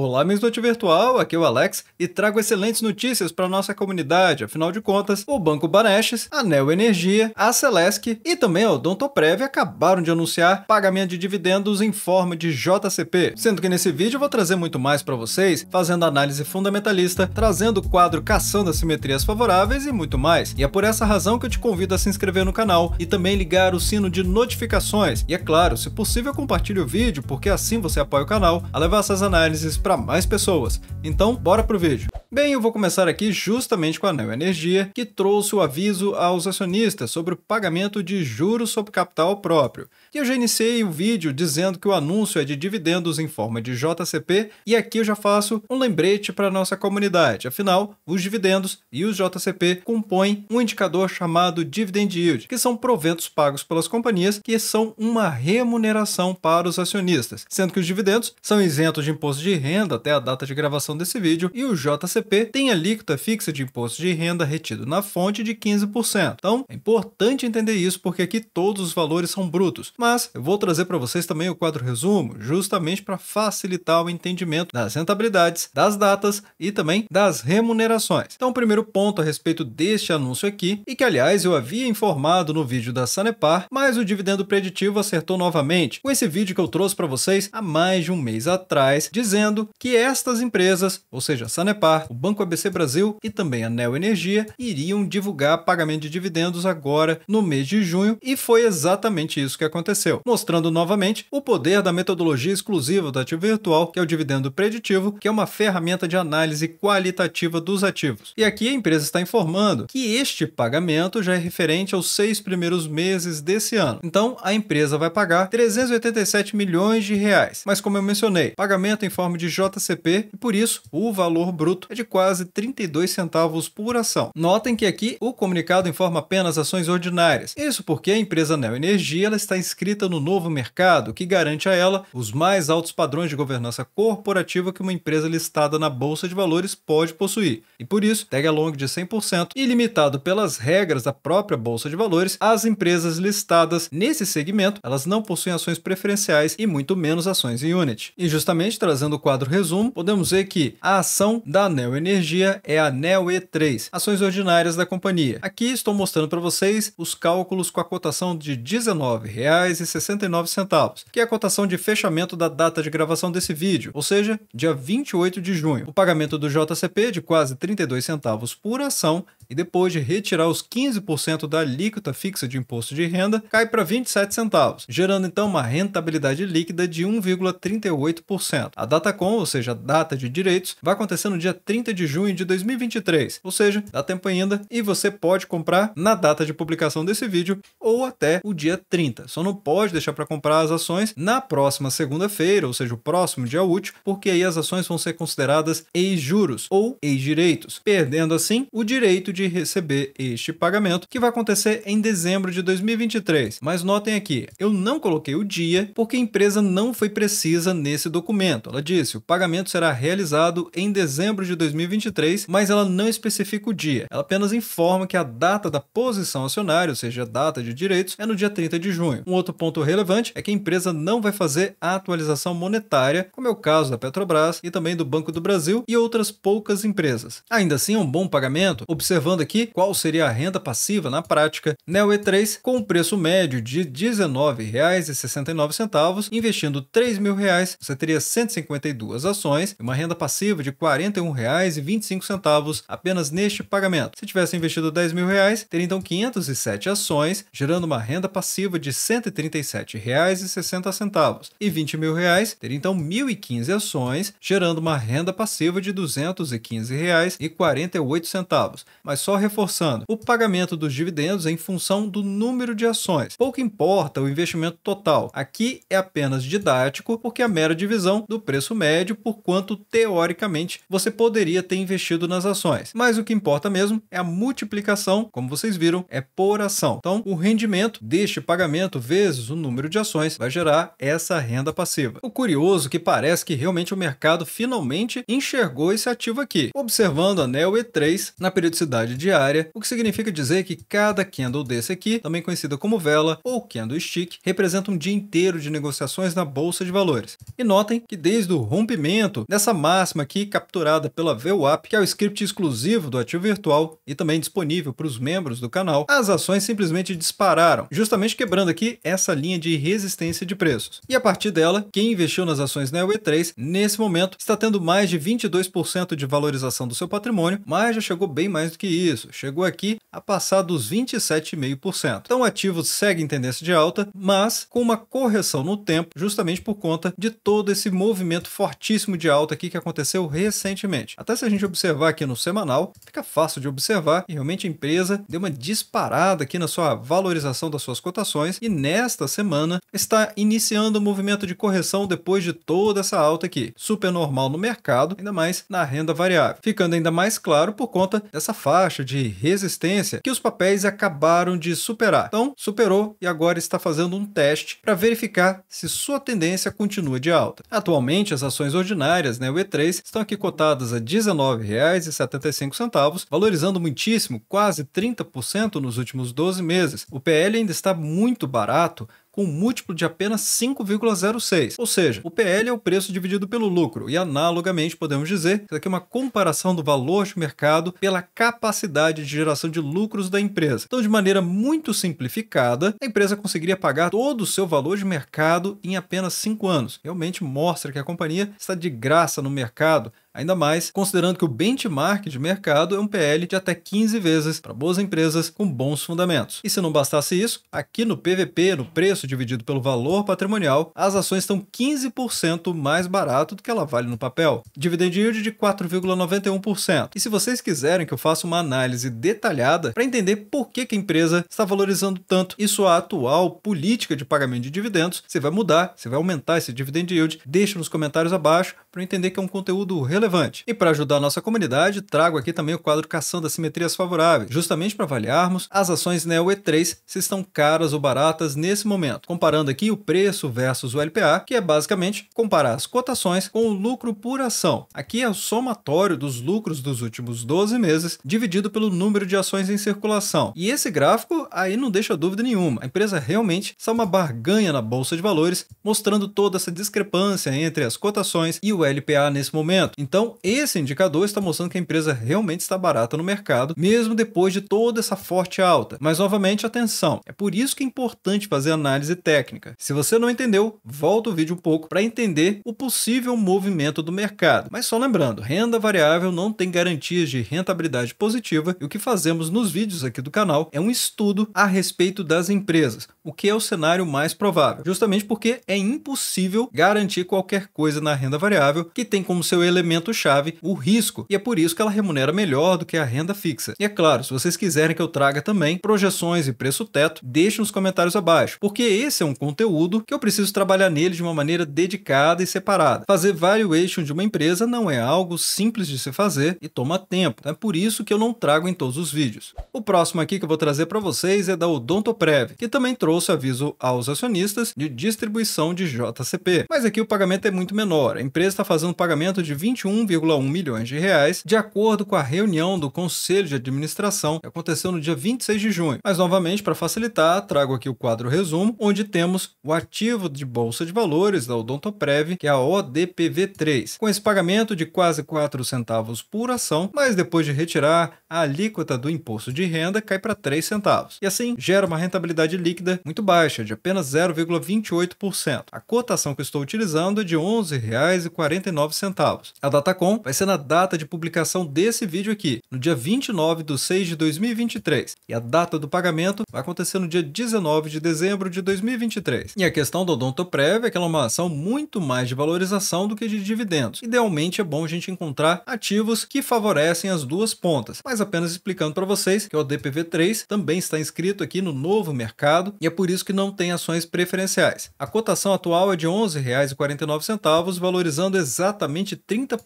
Olá, amigos do Virtual, aqui é o Alex e trago excelentes notícias para nossa comunidade. Afinal de contas, o Banco Banestes, a Neo Energia, a Celesc e também a Odontoprev acabaram de anunciar pagamento de dividendos em forma de JCP. Sendo que nesse vídeo eu vou trazer muito mais para vocês, fazendo análise fundamentalista, trazendo o quadro caçando assimetrias favoráveis e muito mais. E é por essa razão que eu te convido a se inscrever no canal e também ligar o sino de notificações. E é claro, se possível, compartilhe o vídeo, porque assim você apoia o canal a levar essas análises para mais pessoas. Então, bora pro vídeo. Bem, eu vou começar aqui justamente com a Neo Energia, que trouxe o aviso aos acionistas sobre o pagamento de juros sobre capital próprio. E eu já iniciei o vídeo dizendo que o anúncio é de dividendos em forma de JCP, e aqui eu já faço um lembrete para a nossa comunidade. Afinal, os dividendos e os JCP compõem um indicador chamado dividend yield, que são proventos pagos pelas companhias que são uma remuneração para os acionistas, sendo que os dividendos são isentos de imposto de renda renda até a data de gravação desse vídeo e o JCP tem alíquota fixa de imposto de renda retido na fonte de 15%. Então, é importante entender isso porque aqui todos os valores são brutos, mas eu vou trazer para vocês também o quadro resumo, justamente para facilitar o entendimento das rentabilidades, das datas e também das remunerações. Então, o primeiro ponto a respeito deste anúncio aqui, e que aliás eu havia informado no vídeo da Sanepar, mas o dividendo preditivo acertou novamente com esse vídeo que eu trouxe para vocês há mais de um mês atrás, dizendo dizendo que estas empresas, ou seja, a Sanepar, o Banco ABC Brasil e também a Neo Energia, iriam divulgar pagamento de dividendos agora no mês de junho e foi exatamente isso que aconteceu, mostrando novamente o poder da metodologia exclusiva do ativo virtual, que é o dividendo preditivo, que é uma ferramenta de análise qualitativa dos ativos. E aqui a empresa está informando que este pagamento já é referente aos seis primeiros meses desse ano. Então, a empresa vai pagar 387 milhões de reais. Mas como eu mencionei, pagamento em forma de de JCP e por isso o valor bruto é de quase 32 centavos por ação. Notem que aqui o comunicado informa apenas ações ordinárias. Isso porque a empresa Neo Energia ela está inscrita no novo mercado, que garante a ela os mais altos padrões de governança corporativa que uma empresa listada na bolsa de valores pode possuir. E por isso, tag along de 100% e limitado pelas regras da própria bolsa de valores, as empresas listadas nesse segmento, elas não possuem ações preferenciais e muito menos ações em unit. E justamente trazendo o quadro quadro resumo, podemos ver que a ação da Neo Energia é a Neo E3, ações ordinárias da companhia. Aqui estou mostrando para vocês os cálculos com a cotação de R$19,69, que é a cotação de fechamento da data de gravação desse vídeo, ou seja, dia 28 de junho. O pagamento do JCP de quase 32 centavos por ação e depois de retirar os 15% da alíquota fixa de imposto de renda, cai para 27 centavos, gerando então uma rentabilidade líquida de 1,38%. A data com, ou seja, a data de direitos, vai acontecer no dia 30 de junho de 2023, ou seja, dá tempo ainda e você pode comprar na data de publicação desse vídeo ou até o dia 30. Só não pode deixar para comprar as ações na próxima segunda-feira, ou seja, o próximo dia útil, porque aí as ações vão ser consideradas ex-juros ou ex-direitos, perdendo assim o direito de de receber este pagamento, que vai acontecer em dezembro de 2023. Mas notem aqui, eu não coloquei o dia porque a empresa não foi precisa nesse documento. Ela disse: o pagamento será realizado em dezembro de 2023, mas ela não especifica o dia. Ela apenas informa que a data da posição acionária, ou seja, a data de direitos, é no dia 30 de junho. Um outro ponto relevante é que a empresa não vai fazer a atualização monetária, como é o caso da Petrobras e também do Banco do Brasil e outras poucas empresas. Ainda assim, é um bom pagamento, observando observando aqui qual seria a renda passiva na prática, Neo E3 com um preço médio de R$ 19,69, investindo R$ reais você teria 152 ações e uma renda passiva de R$ 41,25 apenas neste pagamento. Se tivesse investido mil reais teria então 507 ações, gerando uma renda passiva de R$ 137,60 e mil reais teria então 1.015 ações, gerando uma renda passiva de R$ 215,48, mas mas só reforçando, o pagamento dos dividendos é em função do número de ações. Pouco importa o investimento total. Aqui é apenas didático, porque é a mera divisão do preço médio por quanto teoricamente você poderia ter investido nas ações. Mas o que importa mesmo é a multiplicação, como vocês viram, é por ação. Então, o rendimento deste pagamento vezes o número de ações vai gerar essa renda passiva. O curioso é que parece que realmente o mercado finalmente enxergou esse ativo aqui, observando a NEO E3 na periodicidade diária, o que significa dizer que cada candle desse aqui, também conhecida como vela ou candle stick, representa um dia inteiro de negociações na bolsa de valores. E notem que desde o rompimento dessa máxima aqui capturada pela VWAP, que é o script exclusivo do ativo virtual e também disponível para os membros do canal, as ações simplesmente dispararam, justamente quebrando aqui essa linha de resistência de preços. E a partir dela, quem investiu nas ações na UE3, nesse momento, está tendo mais de 22% de valorização do seu patrimônio, mas já chegou bem mais do que isso, chegou aqui a passar dos 27,5%. Então o ativo segue em tendência de alta, mas com uma correção no tempo, justamente por conta de todo esse movimento fortíssimo de alta aqui que aconteceu recentemente. Até se a gente observar aqui no semanal, fica fácil de observar e realmente a empresa deu uma disparada aqui na sua valorização das suas cotações e nesta semana está iniciando o um movimento de correção depois de toda essa alta aqui. Super normal no mercado, ainda mais na renda variável. Ficando ainda mais claro por conta dessa fase baixa de resistência que os papéis acabaram de superar. Então, superou e agora está fazendo um teste para verificar se sua tendência continua de alta. Atualmente, as ações ordinárias, né, o E3, estão aqui cotadas a R$ 19,75, valorizando muitíssimo, quase 30% nos últimos 12 meses. O PL ainda está muito barato, com um múltiplo de apenas 5,06. Ou seja, o PL é o preço dividido pelo lucro, e analogamente podemos dizer que isso aqui é uma comparação do valor de mercado pela capacidade de geração de lucros da empresa. Então, de maneira muito simplificada, a empresa conseguiria pagar todo o seu valor de mercado em apenas 5 anos. Realmente mostra que a companhia está de graça no mercado Ainda mais considerando que o benchmark de mercado é um PL de até 15 vezes para boas empresas com bons fundamentos. E se não bastasse isso, aqui no PVP, no preço dividido pelo valor patrimonial, as ações estão 15% mais barato do que ela vale no papel. Dividend yield de 4,91%. E se vocês quiserem que eu faça uma análise detalhada para entender por que, que a empresa está valorizando tanto e sua atual política de pagamento de dividendos, se vai mudar, se vai aumentar esse dividend yield, deixa nos comentários abaixo para entender que é um conteúdo relevante relevante. E para ajudar a nossa comunidade, trago aqui também o quadro Caçando Assimetrias Favoráveis, justamente para avaliarmos as ações Neo E3 se estão caras ou baratas nesse momento, comparando aqui o preço versus o LPA, que é basicamente comparar as cotações com o lucro por ação. Aqui é o somatório dos lucros dos últimos 12 meses dividido pelo número de ações em circulação. E esse gráfico aí não deixa dúvida nenhuma. A empresa realmente está uma barganha na bolsa de valores, mostrando toda essa discrepância entre as cotações e o LPA nesse momento. Então então, esse indicador está mostrando que a empresa realmente está barata no mercado, mesmo depois de toda essa forte alta. Mas novamente, atenção, é por isso que é importante fazer análise técnica. Se você não entendeu, volta o vídeo um pouco para entender o possível movimento do mercado. Mas só lembrando, renda variável não tem garantias de rentabilidade positiva e o que fazemos nos vídeos aqui do canal é um estudo a respeito das empresas, o que é o cenário mais provável, justamente porque é impossível garantir qualquer coisa na renda variável que tem como seu elemento elemento-chave, o risco, e é por isso que ela remunera melhor do que a renda fixa. E é claro, se vocês quiserem que eu traga também projeções e preço teto, deixe nos comentários abaixo, porque esse é um conteúdo que eu preciso trabalhar nele de uma maneira dedicada e separada. Fazer valuation de uma empresa não é algo simples de se fazer e toma tempo, então é por isso que eu não trago em todos os vídeos. O próximo aqui que eu vou trazer para vocês é da Odontoprev, que também trouxe aviso aos acionistas de distribuição de JCP. Mas aqui o pagamento é muito menor, a empresa está fazendo pagamento de 21 21,1 milhões de reais, de acordo com a reunião do Conselho de Administração que aconteceu no dia 26 de junho. Mas novamente, para facilitar, trago aqui o quadro resumo, onde temos o ativo de bolsa de valores da Odontoprev, que é a ODPV3, com esse pagamento de quase 4 centavos por ação, mas depois de retirar a alíquota do imposto de renda cai para 3 centavos. E assim gera uma rentabilidade líquida muito baixa, de apenas 0,28%. A cotação que estou utilizando é de R$ 11,49. A data Datacom vai ser na data de publicação desse vídeo aqui, no dia 29 de 6 de 2023. E a data do pagamento vai acontecer no dia 19 de dezembro de 2023. E a questão do odontoprev é que ela é uma ação muito mais de valorização do que de dividendos. Idealmente é bom a gente encontrar ativos que favorecem as duas pontas. Mas apenas explicando para vocês que o DPV3 também está inscrito aqui no novo mercado e é por isso que não tem ações preferenciais. A cotação atual é de R$ 11,49, valorizando exatamente 30%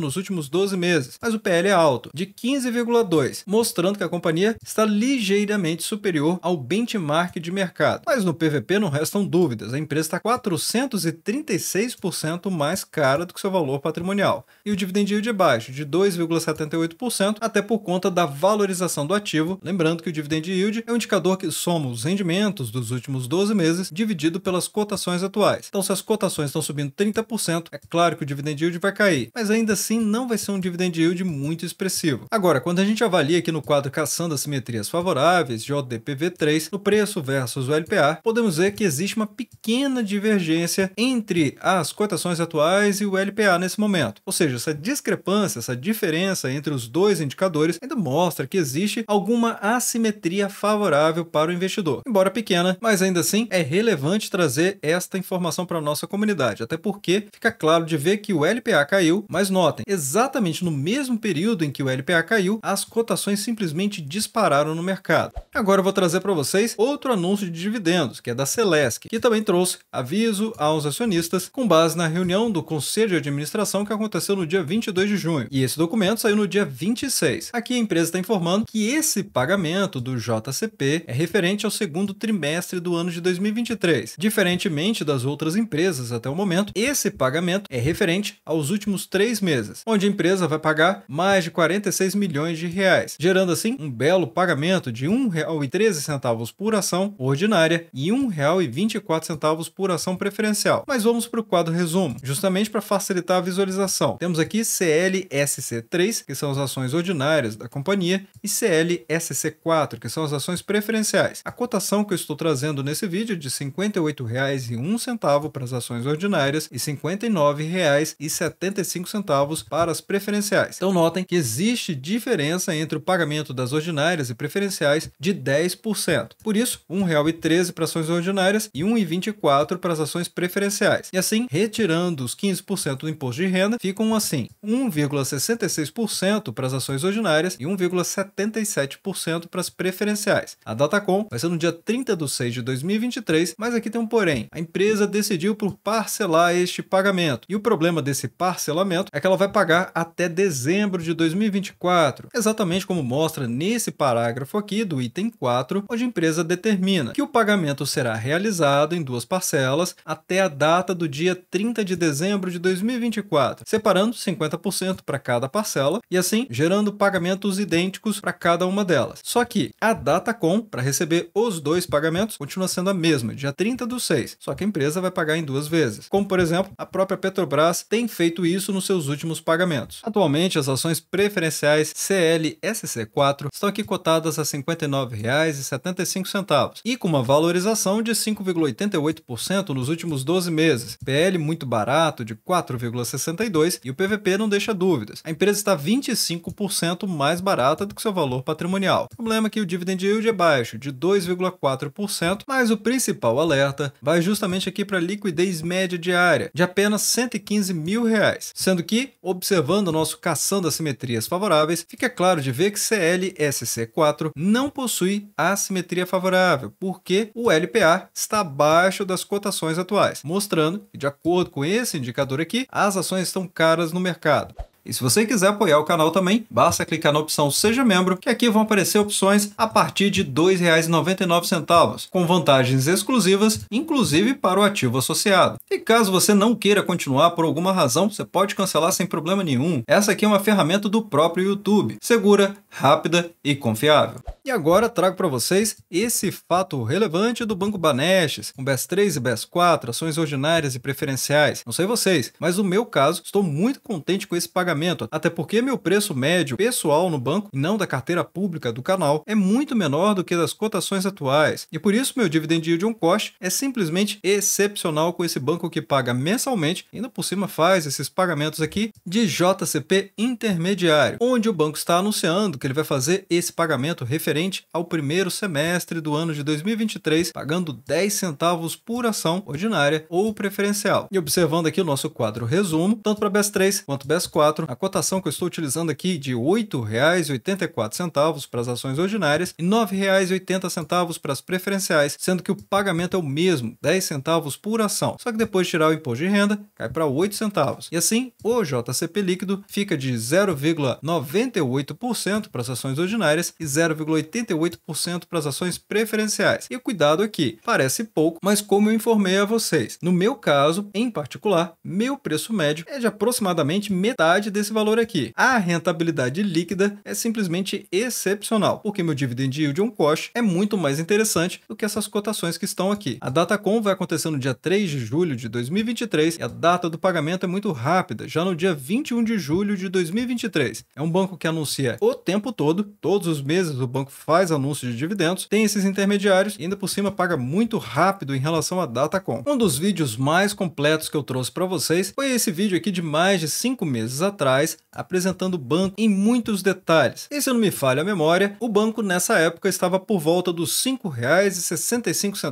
nos últimos 12 meses, mas o PL é alto, de 15,2%, mostrando que a companhia está ligeiramente superior ao benchmark de mercado. Mas no PVP não restam dúvidas, a empresa está 436% mais cara do que seu valor patrimonial, e o dividend yield é baixo, de 2,78%, até por conta da valorização do ativo, lembrando que o dividend yield é um indicador que soma os rendimentos dos últimos 12 meses dividido pelas cotações atuais. Então se as cotações estão subindo 30%, é claro que o dividend yield vai cair, mas mas ainda assim não vai ser um dividend yield muito expressivo. Agora, quando a gente avalia aqui no quadro caçando as simetrias favoráveis, JDPV3, no preço versus o LPA, podemos ver que existe uma pequena divergência entre as cotações atuais e o LPA nesse momento. Ou seja, essa discrepância, essa diferença entre os dois indicadores ainda mostra que existe alguma assimetria favorável para o investidor. Embora pequena, mas ainda assim é relevante trazer esta informação para a nossa comunidade, até porque fica claro de ver que o LPA caiu, mas notem, exatamente no mesmo período em que o LPA caiu, as cotações simplesmente dispararam no mercado. Agora eu vou trazer para vocês outro anúncio de dividendos, que é da Celesc, que também trouxe aviso aos acionistas com base na reunião do Conselho de Administração que aconteceu no dia 22 de junho. E esse documento saiu no dia 26. Aqui a empresa está informando que esse pagamento do JCP é referente ao segundo trimestre do ano de 2023. Diferentemente das outras empresas até o momento, esse pagamento é referente aos últimos três seis meses, onde a empresa vai pagar mais de 46 milhões de reais, gerando assim um belo pagamento de R$ 1,13 por ação ordinária e R$ 1,24 por ação preferencial. Mas vamos para o quadro resumo, justamente para facilitar a visualização. Temos aqui CLSC3, que são as ações ordinárias da companhia, e CLSC4, que são as ações preferenciais. A cotação que eu estou trazendo nesse vídeo é de R$ 58,01 para as ações ordinárias e R$ 59,75 centavos para as preferenciais. Então notem que existe diferença entre o pagamento das ordinárias e preferenciais de 10%. Por isso, R$ 1,13 para ações ordinárias e R$ 1,24 para as ações preferenciais. E assim, retirando os 15% do imposto de renda, ficam assim: 1,66% para as ações ordinárias e 1,77% para as preferenciais. A Datacom vai ser no dia 30 de 6 de 2023, mas aqui tem um porém. A empresa decidiu por parcelar este pagamento. E o problema desse parcelamento momento é que ela vai pagar até dezembro de 2024, exatamente como mostra nesse parágrafo aqui do item 4, onde a empresa determina que o pagamento será realizado em duas parcelas até a data do dia 30 de dezembro de 2024, separando 50% para cada parcela e assim gerando pagamentos idênticos para cada uma delas. Só que a data com para receber os dois pagamentos continua sendo a mesma, dia 30 do 6, só que a empresa vai pagar em duas vezes. Como por exemplo, a própria Petrobras tem feito isso no seus últimos pagamentos. Atualmente, as ações preferenciais CLSC4 estão aqui cotadas a R$ 59,75 e com uma valorização de 5,88% nos últimos 12 meses. PL muito barato, de 4,62% e o PVP não deixa dúvidas. A empresa está 25% mais barata do que seu valor patrimonial. O problema é que o dividend yield é baixo, de 2,4%, mas o principal alerta vai justamente aqui para a liquidez média diária, de apenas R$ 115 mil, reais, sendo Sendo que, observando o nosso caçando assimetrias favoráveis, fica claro de ver que CLSC4 não possui assimetria favorável, porque o LPA está abaixo das cotações atuais, mostrando que, de acordo com esse indicador aqui, as ações estão caras no mercado. E se você quiser apoiar o canal também, basta clicar na opção Seja Membro, que aqui vão aparecer opções a partir de R$ 2,99, com vantagens exclusivas, inclusive para o ativo associado. E caso você não queira continuar por alguma razão, você pode cancelar sem problema nenhum. Essa aqui é uma ferramenta do próprio YouTube, segura, rápida e confiável. E agora trago para vocês esse fato relevante do Banco Banestes, com BES 3 e BES 4, ações ordinárias e preferenciais. Não sei vocês, mas no meu caso, estou muito contente com esse pagamento pagamento, até porque meu preço médio pessoal no banco, e não da carteira pública do canal, é muito menor do que das cotações atuais, e por isso meu dividend yield on cost é simplesmente excepcional com esse banco que paga mensalmente, ainda por cima faz esses pagamentos aqui de JCP intermediário, onde o banco está anunciando que ele vai fazer esse pagamento referente ao primeiro semestre do ano de 2023, pagando 10 centavos por ação ordinária ou preferencial. E observando aqui o nosso quadro resumo, tanto para BES 3 quanto BES 4, a cotação que eu estou utilizando aqui de R$ 8,84 para as ações ordinárias e R$ 9,80 para as preferenciais, sendo que o pagamento é o mesmo, R$ centavos por ação. Só que depois de tirar o imposto de renda, cai para 8 centavos. E assim, o JCP líquido fica de 0,98% para as ações ordinárias e 0,88% para as ações preferenciais. E cuidado aqui, parece pouco, mas como eu informei a vocês, no meu caso, em particular, meu preço médio é de aproximadamente metade desse valor aqui. A rentabilidade líquida é simplesmente excepcional, porque meu dividend yield on cost é muito mais interessante do que essas cotações que estão aqui. A data com vai acontecer no dia 3 de julho de 2023 e a data do pagamento é muito rápida, já no dia 21 de julho de 2023. É um banco que anuncia o tempo todo, todos os meses o banco faz anúncio de dividendos, tem esses intermediários e ainda por cima paga muito rápido em relação à data com Um dos vídeos mais completos que eu trouxe para vocês foi esse vídeo aqui de mais de 5 meses atrás atrás, apresentando o banco em muitos detalhes. E se não me falha a memória, o banco nessa época estava por volta dos R$ 5,65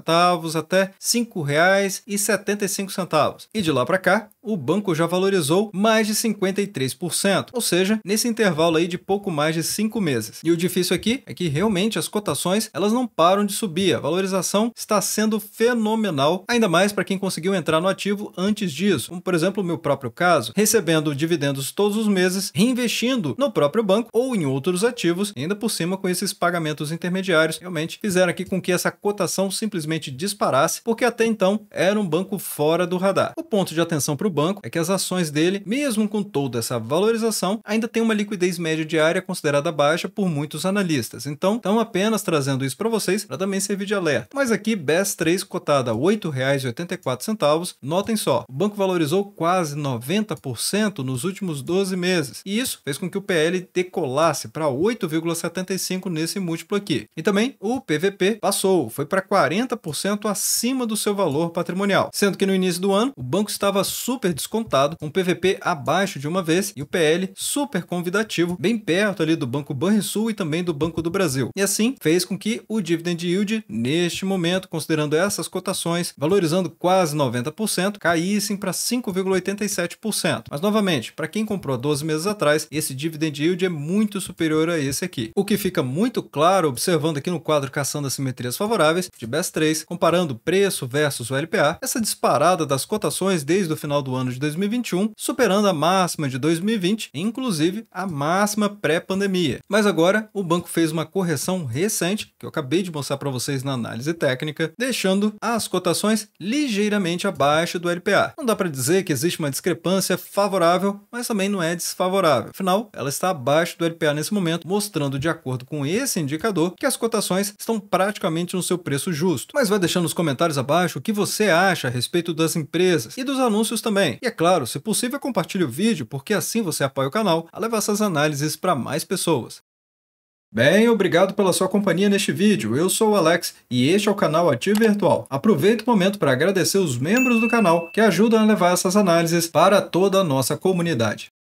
até R$ 5,75. E de lá para cá, o banco já valorizou mais de 53%, ou seja, nesse intervalo aí de pouco mais de 5 meses. E o difícil aqui é que realmente as cotações elas não param de subir, a valorização está sendo fenomenal, ainda mais para quem conseguiu entrar no ativo antes disso, como por exemplo o meu próprio caso, recebendo dividendos todos os meses, reinvestindo no próprio banco ou em outros ativos, ainda por cima com esses pagamentos intermediários, realmente fizeram aqui com que essa cotação simplesmente disparasse, porque até então era um banco fora do radar. O ponto de atenção para o banco é que as ações dele, mesmo com toda essa valorização, ainda tem uma liquidez média diária considerada baixa por muitos analistas. Então, estão apenas trazendo isso para vocês para também servir de alerta. Mas aqui, BES 3 cotada a R$ 8,84, notem só, o banco valorizou quase 90% nos últimos 12 meses, e isso fez com que o PL decolasse para 8,75 nesse múltiplo aqui. E também o PVP passou, foi para 40% acima do seu valor patrimonial, sendo que no início do ano o banco estava super super descontado, um PVP abaixo de uma vez e o PL super convidativo, bem perto ali do Banco Banrisul e também do Banco do Brasil. E assim fez com que o dividend yield, neste momento, considerando essas cotações, valorizando quase 90%, caíssem para 5,87%. Mas novamente, para quem comprou 12 meses atrás, esse dividend yield é muito superior a esse aqui. O que fica muito claro observando aqui no quadro caçando assimetrias favoráveis de BES 3, comparando preço versus o LPA, essa disparada das cotações desde o final do ano de 2021, superando a máxima de 2020, inclusive a máxima pré-pandemia. Mas agora o banco fez uma correção recente, que eu acabei de mostrar para vocês na análise técnica, deixando as cotações ligeiramente abaixo do LPA. Não dá para dizer que existe uma discrepância favorável, mas também não é desfavorável. Afinal, ela está abaixo do LPA nesse momento, mostrando, de acordo com esse indicador, que as cotações estão praticamente no seu preço justo. Mas vai deixando nos comentários abaixo o que você acha a respeito das empresas e dos anúncios também também. E é claro, se possível, compartilhe o vídeo, porque assim você apoia o canal a levar essas análises para mais pessoas. Bem, obrigado pela sua companhia neste vídeo. Eu sou o Alex e este é o canal Ativo Virtual. Aproveito o momento para agradecer os membros do canal que ajudam a levar essas análises para toda a nossa comunidade.